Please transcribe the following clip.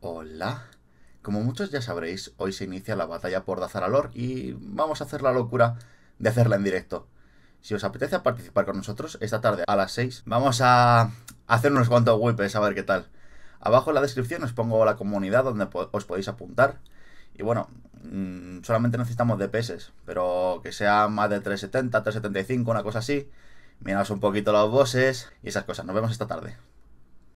Hola. Como muchos ya sabréis, hoy se inicia la batalla por Dazaralor y vamos a hacer la locura de hacerla en directo. Si os apetece participar con nosotros, esta tarde a las 6 vamos a hacer unos cuantos wipes a ver qué tal. Abajo en la descripción os pongo la comunidad donde os podéis apuntar. Y bueno, mm, solamente necesitamos DPS, pero que sea más de 370, 375, una cosa así. Miraos un poquito los bosses y esas cosas. Nos vemos esta tarde.